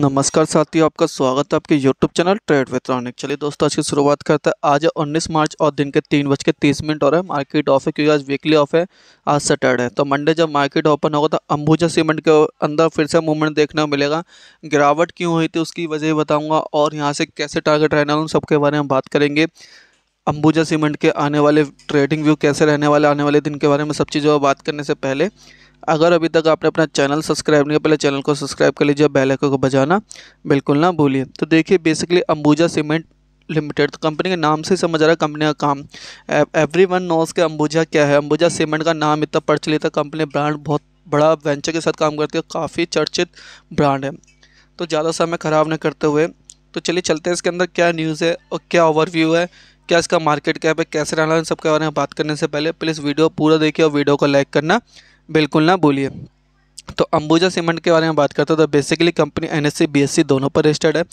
नमस्कार साथियों आपका स्वागत है आपके YouTube चैनल ट्रेड वित्रॉनिक चलिए दोस्तों आज की शुरुआत करते हैं आज है उन्नीस मार्च और दिन के तीन बज के तीस मिनट और है मार्केट ऑफ है क्योंकि आज वीकली ऑफ है आज सैटरडे है तो मंडे जब मार्केट ओपन होगा तो अंबुजा सीमेंट के अंदर फिर से मूवमेंट देखने को मिलेगा गिरावट क्यों हुई थी उसकी वजह बताऊँगा और यहाँ से कैसे टारगेट रहने उन सबके बारे में बात करेंगे अंबुजा सीमेंट के आने वाले ट्रेडिंग व्यू कैसे रहने वाले आने वाले दिन के बारे में सब चीज़ों पर बात करने से पहले अगर अभी तक आपने अपना चैनल सब्सक्राइब नहीं किया पहले चैनल को सब्सक्राइब कर लीजिए बेल आइकन को बजाना बिल्कुल ना भूलिए तो देखिए बेसिकली अंबुजा सीमेंट लिमिटेड तो कंपनी के नाम से समझ आ रहा है कंपनी का काम एवरी वन नोज़ के अंबुजा क्या है अंबुजा सीमेंट का नाम इतना प्रचलित है कंपनी ब्रांड बहुत बड़ा वेंचर के साथ काम करती है काफ़ी चर्चित ब्रांड है तो ज़्यादा समय ख़राब नहीं करते हुए तो चलिए चलते हैं इसके अंदर क्या न्यूज़ है और क्या ओवरव्यू है क्या इसका मार्केट कैप है कैसे रहना इन सबके बारे में बात करने से पहले प्लीज़ वीडियो पूरा देखिए और वीडियो को लाइक करना बिल्कुल ना भूलिए तो अंबुजा सीमेंट के बारे में बात करते हैं तो बेसिकली कंपनी एन एस दोनों पर रजिस्टर्ड है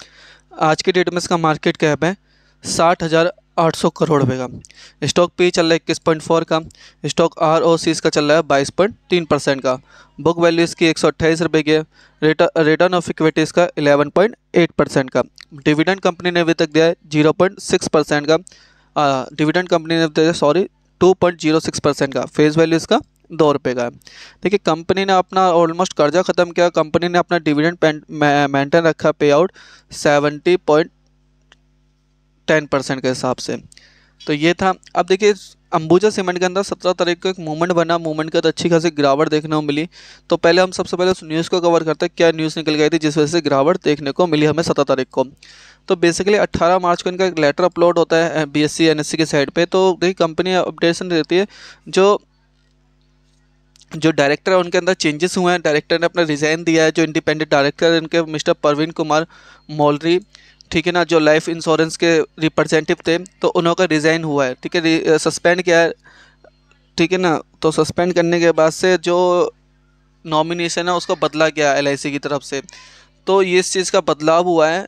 आज के डेट में इसका मार्केट कैप है साठ हज़ार 800 करोड़ रुपए का स्टॉक पी चल रहा है इक्कीस पॉइंट फोर का स्टॉक आर ओ सी इसका चल रहा है बाईस पॉइंट तीन परसेंट का बुक वैल्यू इसकी एक सौ अट्ठाईस रुपये की रिटर्न ऑफ इक्विटी इसका एलेवन पॉइंट एट परसेंट का डिविडेंड कंपनी ने अभी तक दिया है जीरो पॉइंट सिक्स परसेंट का डिविडेंड कंपनी ने दिया sorry two point zero six percent का फेस वैल्यू इसका दो रुपये का है देखिए कंपनी ने अपना ऑलमोस्ट कर्जा ख़त्म किया कंपनी ने अपना डिविडेंड मेंटेन रखा payout seventy point ten percent के हिसाब से तो ये था अब देखिए अंबुजा सीमेंट के अंदर सत्रह तारीख को एक मूवमेंट बना मूवमेंट के तो अच्छी खासी गिरावट देखने को मिली तो पहले हम सबसे पहले उस न्यूज़ को कवर करते हैं क्या न्यूज़ निकल गई थी जिस वजह से गिरावट देखने को मिली हमें सत्रह तारीख को तो बेसिकली 18 मार्च को इनका एक लेटर अपलोड होता है बी एस की साइड पर तो देखिए कंपनी अपडेशन देती है जो जो डायरेक्टर है उनके अंदर चेंजेस हुए हैं डायरेक्टर ने अपना रिज़ाइन दिया है जो इंडिपेंडेंट डायरेक्टर है इनके मिस्टर परवीन कुमार मौलरी ठीक है ना जो लाइफ इंश्योरेंस के रिप्रेजेंटेटिव थे तो उन्होंने रिज़ाइन हुआ है ठीक है सस्पेंड किया है ठीक है ना तो सस्पेंड करने के बाद से जो नॉमिनेशन है उसको बदला गया एल की तरफ से तो ये इस चीज़ का बदलाव हुआ है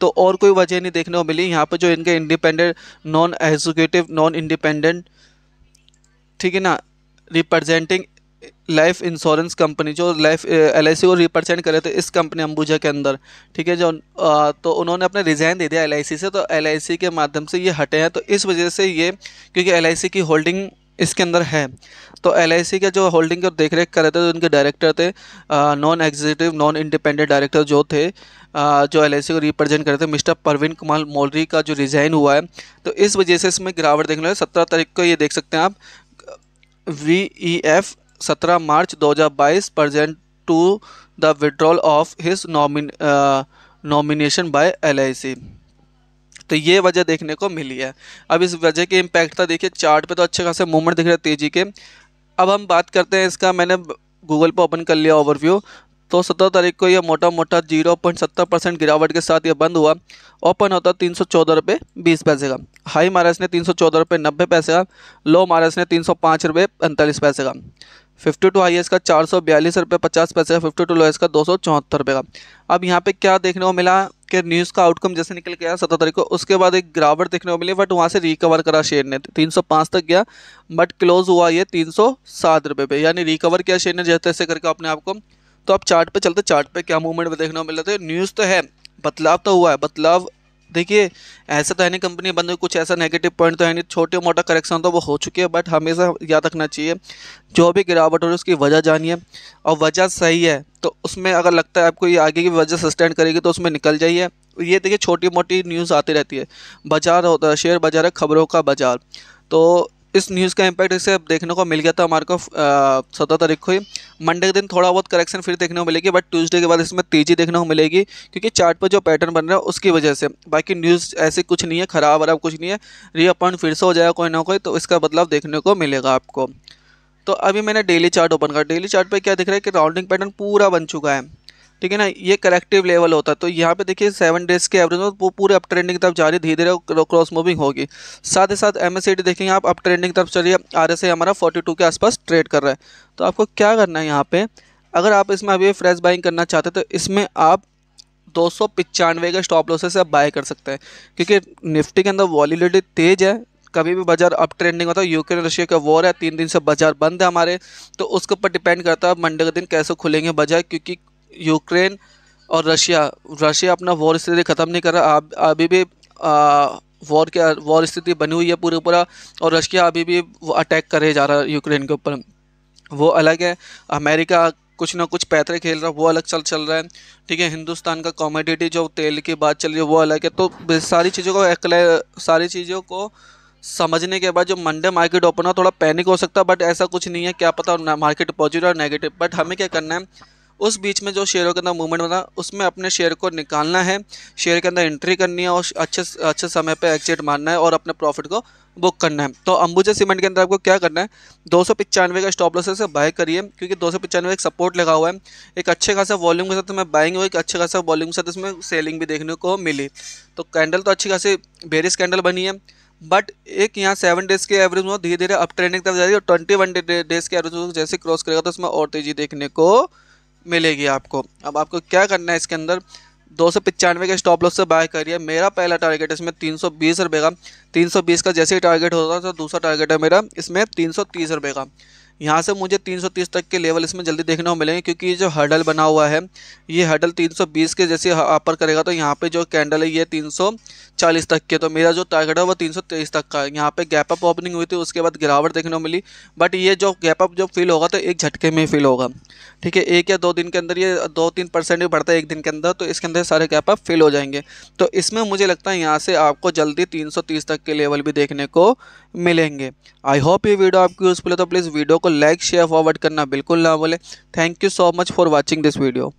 तो और कोई वजह नहीं देखने को मिली यहाँ पर जो इनके independent non executive non independent ठीक है ना रिप्रेजेंटिंग लाइफ इंश्योरेंस कंपनी जो लाइफ एल को रिप्रेजेंट कर रहे थे इस कंपनी अंबुजा के अंदर ठीक है जो आ, तो उन्होंने अपने रिज़ाइन दे दिया एल से तो एल के माध्यम से ये हटे हैं तो इस वजह से ये क्योंकि एल की होल्डिंग इसके अंदर है तो एल का जो होल्डिंग और देख रेख कर रहे थे तो उनके डायरेक्टर थे non executive non independent director जो थे आ, जो एल को रिप्रेजेंट कर रहे थे मिस्टर परवीन कुमार मौलरी का जो रिज़ाइन हुआ है तो इस वजह से इसमें गिरावट देखने लगे सत्रह तारीख को ये देख सकते हैं आप वी ई एफ सत्रह मार्च दो हज़ार बाईस present to the withdrawal of his nomination by L तो ये वजह देखने को मिली है अब इस वजह के इम्पैक्ट था तो देखिए चार्ट पे तो अच्छे खासे मूवमेंट दिख रहे तेजी के अब हम बात करते हैं इसका मैंने गूगल पे ओपन कर लिया ओवरव्यू तो सत्रह तारीख को यह मोटा मोटा जीरो पॉइंट सत्तर परसेंट गिरावट के साथ यह बंद हुआ ओपन होता तीन सौ चौदह रुपये बीस पैसे का हाई मारा ने तीन सौ चौदह रुपये नब्बे पैसे का लो मारा ने तीन सौ पाँच रुपये पैंतालीस पैसे का फिफ्टी टू हाईएस्ट का चार सौ बयालीस रुपये पचास पैसे फिफ्टी टू लोएस्ट का दो सौ चौहत्तर रुपये का अब यहाँ पे क्या देखने को मिला कि न्यूज़ का आउटकम जैसे निकल गया सत्रह तारीख को उसके बाद एक गिरावट देखने को मिली बट वहाँ से रिकवर करा शेयर ने तीन सौ पाँच तक गया बट क्लोज हुआ ये तीन सौ सात रुपये पे यानी रिकवर किया शेयर ने जैसे ऐसे करके अपने आप को तो आप चार्ट चलते चार्ट क्या मूवमेंट में देखने को मिल रहे न्यूज़ तो है बदलाव तो हुआ है बदलाव देखिए ऐसा तो है नहीं कंपनी बंद हुई कुछ ऐसा नेगेटिव पॉइंट तो है नहीं छोटे मोटा करेक्शन तो वो हो चुके हैं बट हमेशा याद रखना चाहिए जो भी गिरावट हो रही है उसकी वजह जानिए और वजह सही है तो उसमें अगर लगता है आपको ये आगे की वजह सस्टेंड करेगी तो उसमें निकल जाइए ये देखिए छोटी मोटी न्यूज़ आती रहती है बाजार होता है शेयर बाजार है खबरों का बाजार तो इस न्यूज़ का इम्पैक्ट इसे अब देखने को मिल गया था हमारे को सत्रह तारीख को ही मंडे के दिन थोड़ा बहुत करेक्शन फिर देखने को मिलेगी बट ट्यूसडे के बाद इसमें तेज़ी देखने को मिलेगी क्योंकि चार्ट पर जो पैटर्न बन रहा है उसकी वजह से बाकी न्यूज़ ऐसे कुछ नहीं है ख़राब वराब कुछ नहीं है रीअपॉइंट फिर से हो जाएगा कोई ना कोई तो इसका बदलाव देखने को मिलेगा आपको तो अभी मैंने डेली चार्ट ओपन कर डेली चार्ट पर क्या दिख रहा है कि राउंडिंग पैटर्न पूरा बन चुका है ठीक है ना ये करेक्टिव लेवल होता है तो यहाँ पे देखिए सेवन डेज के एवरेज में वो पूरे अप ट्रेंडिंग की तरफ जा रही है धीरे धीरे क्रॉस मूविंग होगी साथ ही साथ एम एस देखेंगे आप अप ट्रेंडिंग की तरफ चलिए आर एस हमारा फोर्टी के आसपास ट्रेड कर रहा है तो आपको क्या करना है यहाँ पर अगर आप इसमें अभी फ्रेश बाइंग करना चाहते तो इसमें आप दो सौ पिचानवे का स्टॉप लॉसेस से आप बाय कर सकते हैं क्योंकि निफ्टी के अंदर वॉलीडिटी तेज़ है कभी भी बाजार अप ट्रेंडिंग होता है यूक्रेन रशिया का वॉर है तीन दिन से बाजार बंद है हमारे तो उसके ऊपर डिपेंड करता है मंडे के दिन कैसे खुलेंगे बाजार क्योंकि यूक्रेन और रशिया रशिया अपना वॉर स्थिति ख़त्म नहीं कर रहा अभी भी वॉर के वॉर स्थिति बनी हुई है पूरे पूरा और रशिया अभी भी अटैक करे जा रहा है यूक्रेन के ऊपर वो अलग है अमेरिका कुछ ना कुछ पैतरे खेल रहा है वो अलग चल चल रहा है ठीक है हिंदुस्तान का कॉमोडिटी जो तेल की बात चल रही है वो अलग है तो सारी चीज़ों को सारी चीज़ों को समझने के बाद जो मंडे मार्केट ओपन हो थोड़ा पैनिक हो सकता है बट ऐसा कुछ नहीं है क्या पता मार्केट पॉजिटिव और नेगेटिव बट हमें क्या करना है उस बीच में जो शेयरों के अंदर मूवमेंट बना उसमें अपने शेयर को निकालना है शेयर के अंदर एंट्री करनी है और अच्छे अच्छे समय पर एग्जिट मारना है और अपने प्रॉफिट को बुक करना है तो अंबुजा सीमेंट के अंदर आपको क्या करना है दो का स्टॉप लॉस से बाय करिए क्योंकि दो एक सपोर्ट लगा हुआ है एक अच्छे खासा वॉल्यूम के साथ हमें बाइंग हुई एक अच्छे खासा वॉल्यूम के साथ इसमें सेलिंग भी देखने को मिली तो कैंडल तो अच्छी खासी बेरिस कैंडल बनी है बट एक यहाँ सेवन डेज़ के एवरेज में धीरे धीरे अप ट्रेंडिंग तरफ जा रही है और ट्वेंटी वन डेज़ के एवरेज जैसे क्रॉस करेगा तो उसमें और तेज़ी देखने को मिलेगी आपको अब आपको क्या करना है इसके अंदर दो सौ पचानवे के स्टॉप लॉस से बाय करिए मेरा पहला टारगेट इसमें तीन सौ बीस रुपये का तीन सौ बीस का जैसे ही टारगेट होता है तो दूसरा टारगेट है मेरा इसमें तीन सौ तीस रुपये का यहाँ से मुझे 330 तक के लेवल इसमें जल्दी देखने को मिलेंगे क्योंकि ये जो हडल बना हुआ है ये हडल 320 के जैसे अपर करेगा तो यहाँ पे जो कैंडल है ये 340 तक के तो मेरा जो टारगेट है वो 323 तक का यहाँ पे गैप अप ओपनिंग हुई थी उसके बाद गिरावट देखने को मिली बट ये जो गैप अप जो फील होगा तो एक झटके में फील होगा ठीक है एक या दो दिन के अंदर ये दो तीन परसेंट भी बढ़ता है एक दिन के अंदर तो इसके अंदर सारे गैप अप फील हो जाएंगे तो इसमें मुझे लगता है यहाँ से आपको जल्दी तीन तक के लेवल भी देखने को मिलेंगे आई होप ये वीडियो आपकी यूज़फुल है तो please video like share forward करना बिल्कुल ना भूलें thank you so much for watching this video